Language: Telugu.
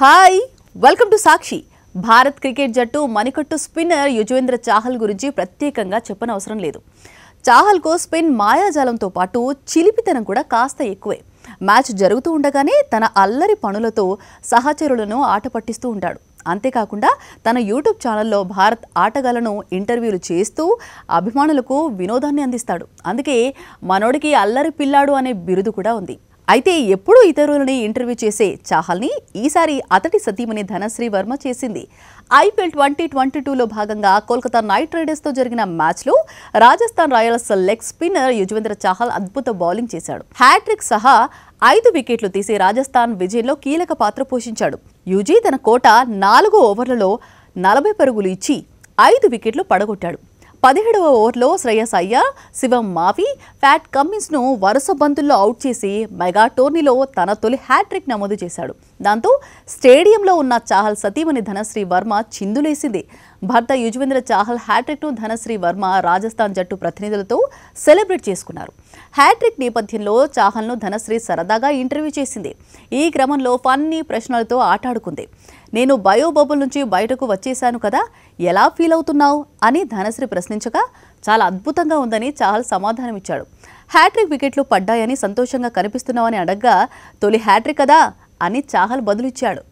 hi welcome to Sakshi Bharat cricket జట్టు మణికట్టు స్పిన్నర్ యుజవేంద్ర చాహల్ గురించి ప్రత్యేకంగా చెప్పనవసరం లేదు చాహల్కు స్పిన్ మాయాజాలంతో పాటు చిలిపితనం కూడా కాస్త ఎక్కువే మ్యాచ్ జరుగుతూ ఉండగానే తన అల్లరి పనులతో సహచరులను ఆట పట్టిస్తూ ఉంటాడు అంతేకాకుండా తన యూట్యూబ్ ఛానల్లో భారత్ ఆటగాళ్లను ఇంటర్వ్యూలు చేస్తూ అభిమానులకు వినోదాన్ని అందిస్తాడు అందుకే మనోడికి అల్లరి పిల్లాడు అనే బిరుదు కూడా ఉంది అయితే ఎప్పుడూ ఇతరులని ఇంటర్వ్యూ చేసే చాహల్ని ఈసారి అతడి సతీమణి ధనశ్రీ వర్మ చేసింది ఐపీఎల్ ట్వంటీ ట్వంటీ టూలో భాగంగా కోల్కతా నైట్ రైడర్స్తో జరిగిన మ్యాచ్లో Rajasthan Royals leg spinner Yuzvendra Chahal అద్భుత బౌలింగ్ చేశాడు హ్యాట్రిక్ సహా ఐదు వికెట్లు తీసి రాజస్థాన్ విజయంలో కీలక పాత్ర పోషించాడు యుజీ తన కోట నాలుగో ఓవర్లలో నలభై పరుగులు ఇచ్చి ఐదు వికెట్లు పడగొట్టాడు పదిహేడవ ఓవర్లో శ్రేయస్ అయ్య శివం మావి ఫ్యాట్ కమ్మిన్స్ను వరుస బంతుల్లో అవుట్ చేసి మెగా టోర్నీలో తన తొలి హ్యాట్రిక్ నమోదు చేశాడు దాంతో స్టేడియంలో ఉన్న చాహల్ సతీమణి ధనశ్రీ వర్మ చిందులేసింది భర్త యుజ్వేంద్ర చాహల్ హ్యాట్రిక్ను ధనశ్రీ వర్మ రాజస్థాన్ జట్టు ప్రతినిధులతో సెలబ్రేట్ చేసుకున్నారు హ్యాట్రిక్ నేపథ్యంలో చాహల్ను ధనశ్రీ సరదాగా ఇంటర్వ్యూ చేసింది ఈ క్రమంలో ఫన్నీ ప్రశ్నలతో ఆటాడుకుంది నేను బయో బబుల్ నుంచి బయటకు వచ్చేశాను కదా ఎలా ఫీల్ అవుతున్నావు అని ధనశ్రీ ప్రశ్నించగా చాలా అద్భుతంగా ఉందని చాహల్ సమాధానమిచ్చాడు హ్యాట్రిక్ వికెట్లు పడ్డాయని సంతోషంగా కనిపిస్తున్నావని అడగ్గా తొలి హ్యాట్రిక్ కదా అని చాహల్ బదులిచ్చాడు